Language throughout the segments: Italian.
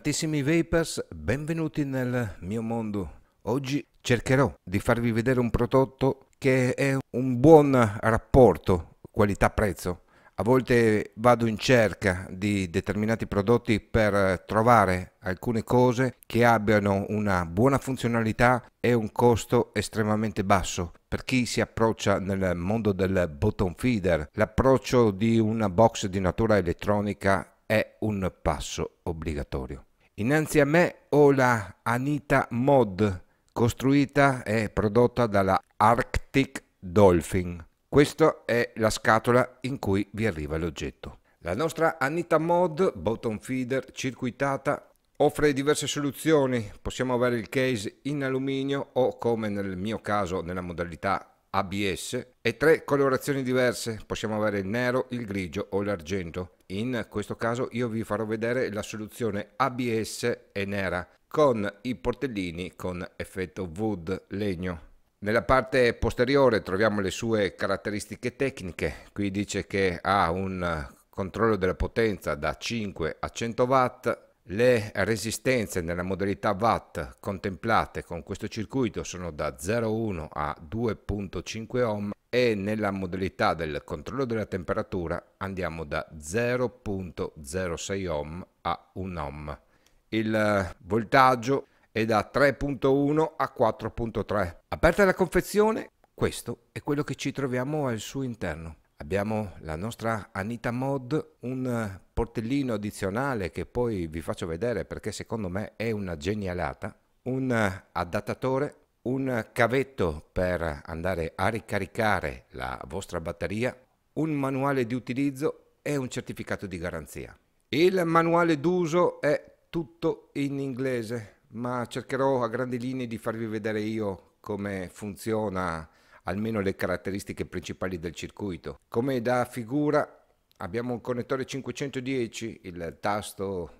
Amatissimi Vapers, benvenuti nel mio mondo. Oggi cercherò di farvi vedere un prodotto che è un buon rapporto qualità-prezzo. A volte vado in cerca di determinati prodotti per trovare alcune cose che abbiano una buona funzionalità e un costo estremamente basso. Per chi si approccia nel mondo del bottom feeder, l'approccio di una box di natura elettronica è un passo obbligatorio. Innanzi a me ho la Anita Mod, costruita e prodotta dalla Arctic Dolphin. Questa è la scatola in cui vi arriva l'oggetto. La nostra Anita Mod bottom feeder circuitata offre diverse soluzioni. Possiamo avere il case in alluminio o come nel mio caso nella modalità ABS e tre colorazioni diverse, possiamo avere il nero, il grigio o l'argento. In questo caso io vi farò vedere la soluzione ABS e nera con i portellini con effetto wood legno. Nella parte posteriore troviamo le sue caratteristiche tecniche, qui dice che ha un controllo della potenza da 5 a 100 watt, le resistenze nella modalità Watt contemplate con questo circuito sono da 0,1 a 2,5 ohm e nella modalità del controllo della temperatura andiamo da 0,06 ohm a 1 ohm. Il voltaggio è da 3.1 a 4.3. Aperta la confezione, questo è quello che ci troviamo al suo interno. Abbiamo la nostra Anita Mod, un portellino addizionale che poi vi faccio vedere perché secondo me è una genialata, un eh, adattatore, un cavetto per andare a ricaricare la vostra batteria, un manuale di utilizzo e un certificato di garanzia. Il manuale d'uso è tutto in inglese, ma cercherò a grandi linee di farvi vedere io come funziona almeno le caratteristiche principali del circuito. Come da figura abbiamo un connettore 510, il tasto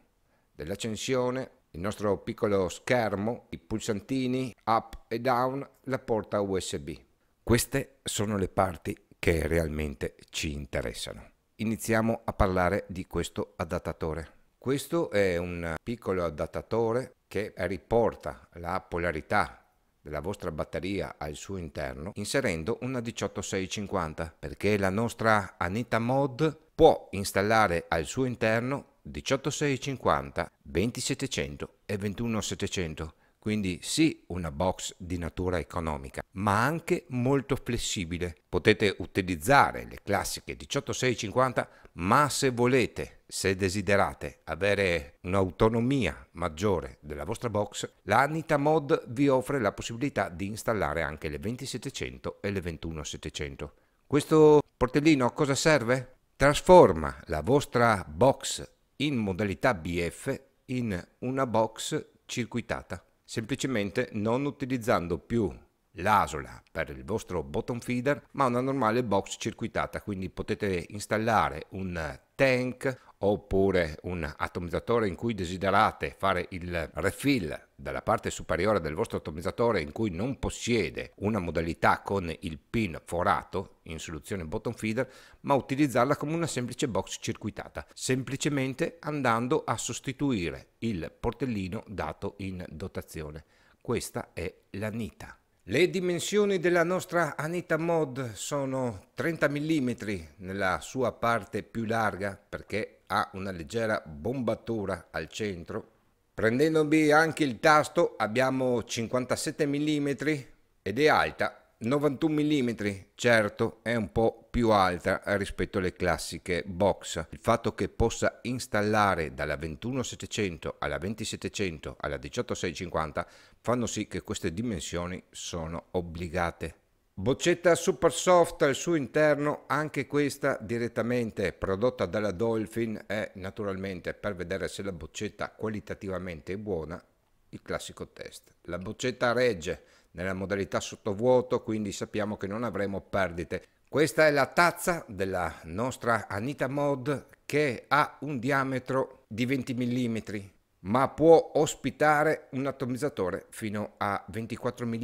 dell'accensione, il nostro piccolo schermo, i pulsantini up e down, la porta USB. Queste sono le parti che realmente ci interessano. Iniziamo a parlare di questo adattatore. Questo è un piccolo adattatore che riporta la polarità della vostra batteria al suo interno inserendo una 18650 perché la nostra Anita Mod può installare al suo interno 18650, 2700 e 21700. Quindi sì, una box di natura economica, ma anche molto flessibile. Potete utilizzare le classiche 18650, ma se volete, se desiderate avere un'autonomia maggiore della vostra box, la Mod vi offre la possibilità di installare anche le 2700 e le 21700. Questo portellino a cosa serve? trasforma la vostra box in modalità BF in una box circuitata, semplicemente non utilizzando più l'asola per il vostro bottom feeder ma una normale box circuitata quindi potete installare un tank oppure un atomizzatore in cui desiderate fare il refill dalla parte superiore del vostro atomizzatore in cui non possiede una modalità con il pin forato in soluzione bottom feeder ma utilizzarla come una semplice box circuitata semplicemente andando a sostituire il portellino dato in dotazione questa è la nita le dimensioni della nostra Anita Mod sono 30 mm nella sua parte più larga perché ha una leggera bombatura al centro. Prendendovi anche il tasto abbiamo 57 mm ed è alta 91 mm, certo è un po' più alta rispetto alle classiche box. Il fatto che possa installare dalla 21700 alla 2700 alla 18650 fanno sì che queste dimensioni sono obbligate. Boccetta super soft al suo interno, anche questa direttamente prodotta dalla Dolphin è naturalmente per vedere se la boccetta qualitativamente è buona il classico test. La boccetta regge nella modalità sottovuoto quindi sappiamo che non avremo perdite. Questa è la tazza della nostra Anita Mod che ha un diametro di 20 mm ma può ospitare un atomizzatore fino a 24 mm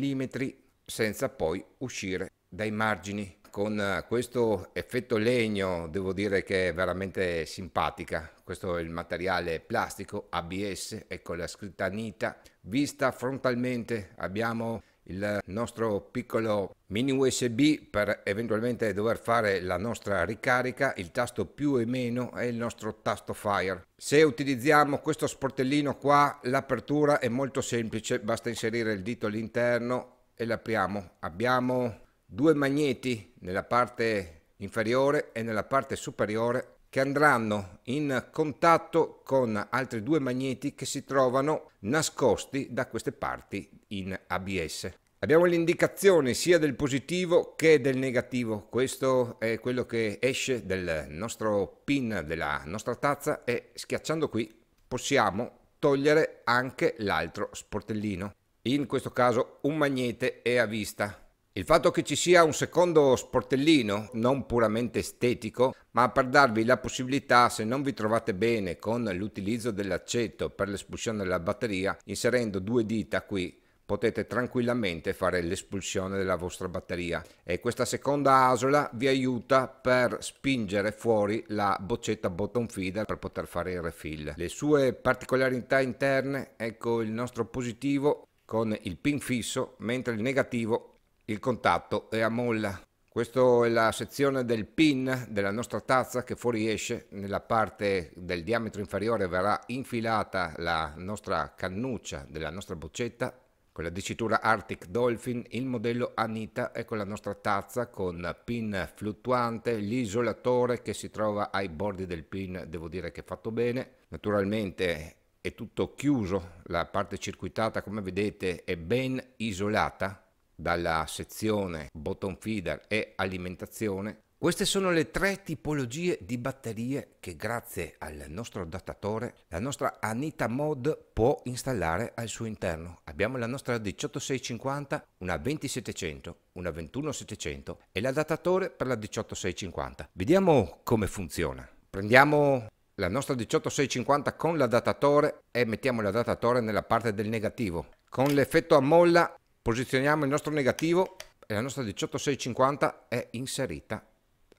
senza poi uscire dai margini. Con eh, questo effetto legno devo dire che è veramente simpatica. Questo è il materiale plastico ABS, ecco la scritta Nita. Vista frontalmente abbiamo il nostro piccolo mini USB per eventualmente dover fare la nostra ricarica, il tasto più e meno è il nostro tasto Fire. Se utilizziamo questo sportellino qua, l'apertura è molto semplice, basta inserire il dito all'interno e l'apriamo. Abbiamo due magneti nella parte inferiore e nella parte superiore che andranno in contatto con altri due magneti che si trovano nascosti da queste parti in ABS. Abbiamo l'indicazione sia del positivo che del negativo, questo è quello che esce dal nostro pin della nostra tazza e schiacciando qui possiamo togliere anche l'altro sportellino in questo caso un magnete è a vista. Il fatto che ci sia un secondo sportellino, non puramente estetico, ma per darvi la possibilità, se non vi trovate bene con l'utilizzo dell'accetto per l'espulsione della batteria, inserendo due dita qui potete tranquillamente fare l'espulsione della vostra batteria e questa seconda asola vi aiuta per spingere fuori la boccetta bottom feeder per poter fare il refill. Le sue particolarità interne, ecco il nostro positivo con il pin fisso, mentre il negativo il contatto è a molla. Questa è la sezione del pin della nostra tazza che fuoriesce, nella parte del diametro inferiore verrà infilata la nostra cannuccia della nostra boccetta con la dicitura Arctic Dolphin, il modello Anita e con la nostra tazza con pin fluttuante, l'isolatore che si trova ai bordi del pin devo dire che è fatto bene, naturalmente è tutto chiuso, la parte circuitata come vedete è ben isolata dalla sezione bottom feeder e alimentazione. Queste sono le tre tipologie di batterie che grazie al nostro adattatore la nostra Anita Mod può installare al suo interno. Abbiamo la nostra 18650, una 20700, una 21700 e l'adattatore per la 18650. Vediamo come funziona. Prendiamo la nostra 18650 con l'adattatore e mettiamo l'adattatore nella parte del negativo. Con l'effetto a molla posizioniamo il nostro negativo e la nostra 18650 è inserita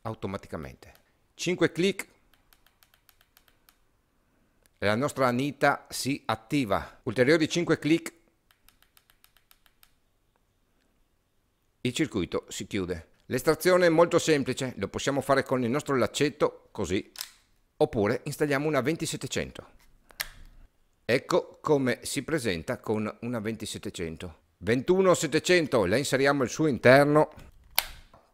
automaticamente. 5 clic e la nostra anita si attiva. Ulteriori 5 clic il circuito si chiude. L'estrazione è molto semplice, lo possiamo fare con il nostro laccetto così Oppure installiamo una 2700. Ecco come si presenta con una 2700. 21700, la inseriamo al suo interno.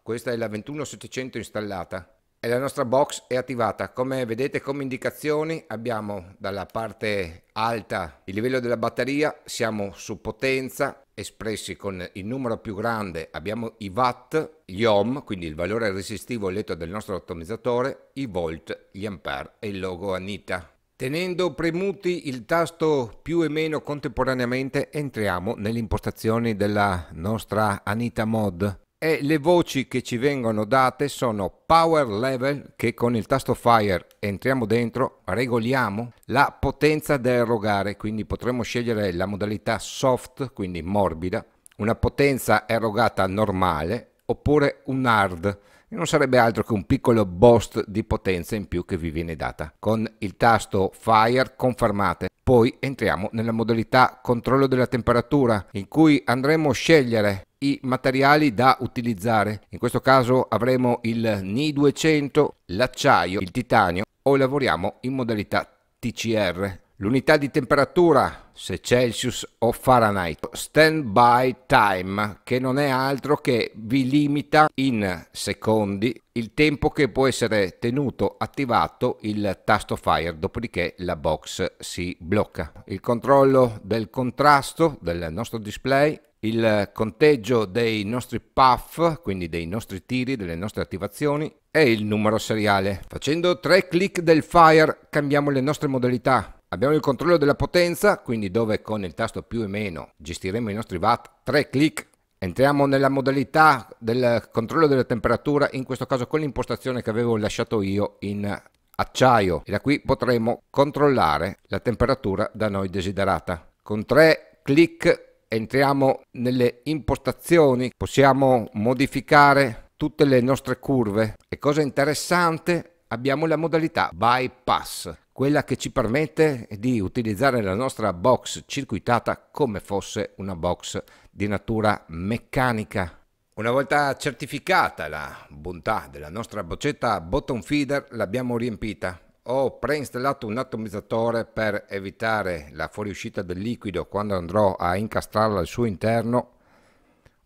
Questa è la 21700 installata e la nostra box è attivata. Come vedete come indicazioni abbiamo dalla parte alta il livello della batteria, siamo su potenza, espressi con il numero più grande abbiamo i watt, gli ohm, quindi il valore resistivo letto del nostro atomizzatore, i volt, gli ampere e il logo Anita. Tenendo premuti il tasto più e meno contemporaneamente entriamo nelle impostazioni della nostra Anita Mod e le voci che ci vengono date sono power level che con il tasto fire entriamo dentro, regoliamo la potenza da erogare, quindi potremo scegliere la modalità soft, quindi morbida, una potenza erogata normale oppure un hard, che non sarebbe altro che un piccolo boost di potenza in più che vi viene data. Con il tasto fire confermate poi entriamo nella modalità controllo della temperatura in cui andremo a scegliere i materiali da utilizzare. In questo caso avremo il Ni 200, l'acciaio, il titanio o lavoriamo in modalità TCR. L'unità di temperatura, se Celsius o Fahrenheit, stand by time, che non è altro che vi limita in secondi il tempo che può essere tenuto attivato il tasto fire, dopodiché la box si blocca. Il controllo del contrasto del nostro display il conteggio dei nostri puff, quindi dei nostri tiri, delle nostre attivazioni, è il numero seriale. Facendo tre click del fire cambiamo le nostre modalità. Abbiamo il controllo della potenza, quindi dove con il tasto più e meno gestiremo i nostri watt, tre click. Entriamo nella modalità del controllo della temperatura, in questo caso con l'impostazione che avevo lasciato io in acciaio. E da qui potremo controllare la temperatura da noi desiderata. Con 3 clic entriamo nelle impostazioni, possiamo modificare tutte le nostre curve e cosa interessante abbiamo la modalità bypass quella che ci permette di utilizzare la nostra box circuitata come fosse una box di natura meccanica una volta certificata la bontà della nostra boccetta bottom feeder l'abbiamo riempita ho preinstallato un atomizzatore per evitare la fuoriuscita del liquido quando andrò a incastrarlo al suo interno.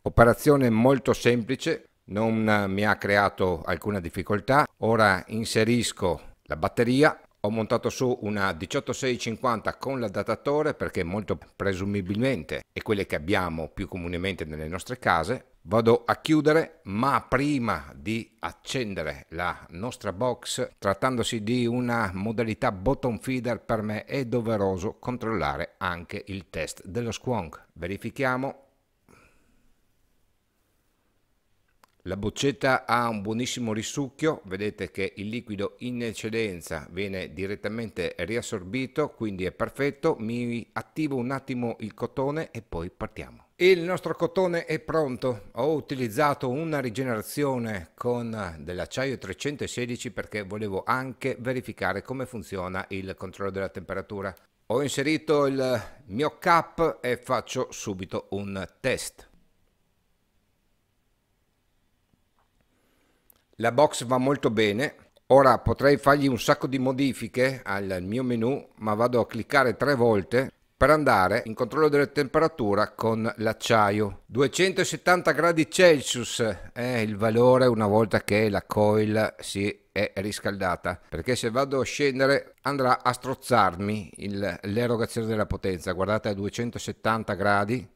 Operazione molto semplice, non eh, mi ha creato alcuna difficoltà. Ora inserisco la batteria, ho montato su una 18650 con l'adattatore perché molto presumibilmente è quella che abbiamo più comunemente nelle nostre case Vado a chiudere, ma prima di accendere la nostra box, trattandosi di una modalità bottom feeder, per me è doveroso controllare anche il test dello squonk. Verifichiamo. La boccetta ha un buonissimo risucchio, vedete che il liquido in eccedenza viene direttamente riassorbito, quindi è perfetto. Mi attivo un attimo il cotone e poi partiamo. Il nostro cotone è pronto, ho utilizzato una rigenerazione con dell'acciaio 316 perché volevo anche verificare come funziona il controllo della temperatura. Ho inserito il mio cap e faccio subito un test. La box va molto bene, ora potrei fargli un sacco di modifiche al mio menu ma vado a cliccare tre volte per andare in controllo della temperatura con l'acciaio. 270 gradi Celsius è eh, il valore una volta che la coil si è riscaldata perché se vado a scendere andrà a strozzarmi l'erogazione della potenza guardate a 270 gradi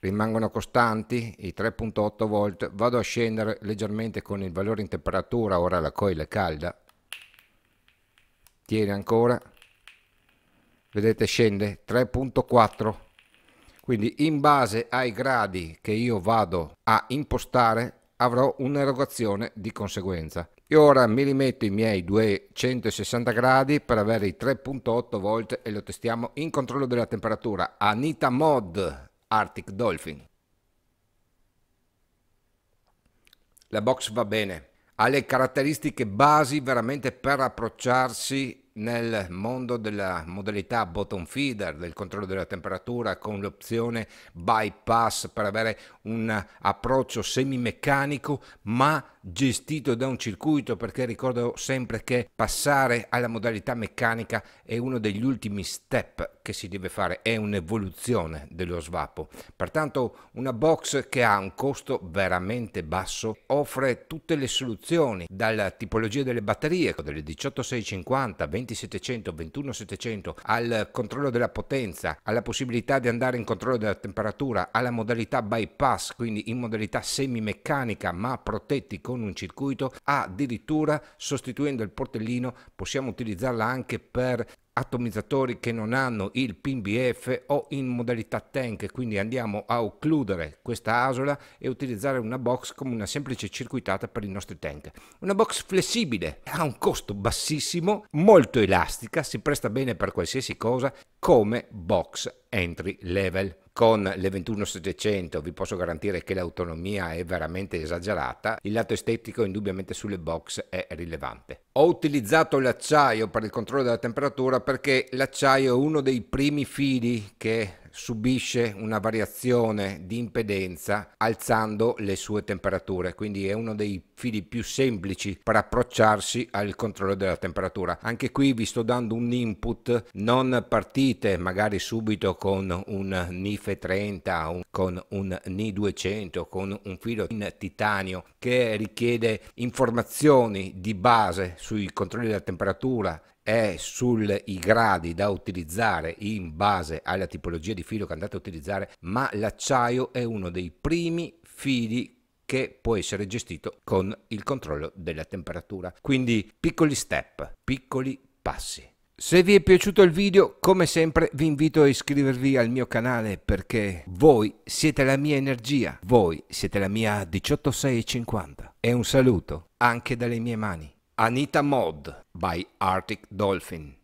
rimangono costanti i 3.8 volt vado a scendere leggermente con il valore in temperatura ora la coil è calda tiene ancora vedete scende 3.4 quindi in base ai gradi che io vado a impostare avrò un'erogazione di conseguenza e ora mi rimetto i miei 260 gradi per avere i 3.8 volt e lo testiamo in controllo della temperatura Anita Mod Arctic Dolphin la box va bene ha le caratteristiche basi veramente per approcciarsi nel mondo della modalità bottom feeder, del controllo della temperatura con l'opzione bypass per avere un approccio semimeccanico ma gestito da un circuito perché ricordo sempre che passare alla modalità meccanica è uno degli ultimi step che si deve fare, è un'evoluzione dello svapo. Pertanto una box che ha un costo veramente basso offre tutte le soluzioni dalla tipologia delle batterie, delle 18650, 20 2700, 21700, al controllo della potenza, alla possibilità di andare in controllo della temperatura, alla modalità bypass, quindi in modalità semi-meccanica ma protetti con un circuito, addirittura sostituendo il portellino possiamo utilizzarla anche per atomizzatori che non hanno il PBF o in modalità tank, quindi andiamo a occludere questa asola e utilizzare una box come una semplice circuitata per i nostri tank. Una box flessibile, ha un costo bassissimo, molto elastica, si presta bene per qualsiasi cosa come box entry level con le 21700 vi posso garantire che l'autonomia è veramente esagerata, il lato estetico indubbiamente sulle box è rilevante. Ho utilizzato l'acciaio per il controllo della temperatura perché l'acciaio è uno dei primi fili che subisce una variazione di impedenza alzando le sue temperature, quindi è uno dei fili più semplici per approcciarsi al controllo della temperatura. Anche qui vi sto dando un input, non partite magari subito con un NIFE 30, un, con un NI 200, con un filo in titanio che richiede informazioni di base sui controlli della temperatura è sui gradi da utilizzare in base alla tipologia di filo che andate a utilizzare, ma l'acciaio è uno dei primi fili che può essere gestito con il controllo della temperatura. Quindi piccoli step, piccoli passi. Se vi è piaciuto il video, come sempre vi invito a iscrivervi al mio canale perché voi siete la mia energia, voi siete la mia 18650 e un saluto anche dalle mie mani. Anita Mod by Arctic Dolphin.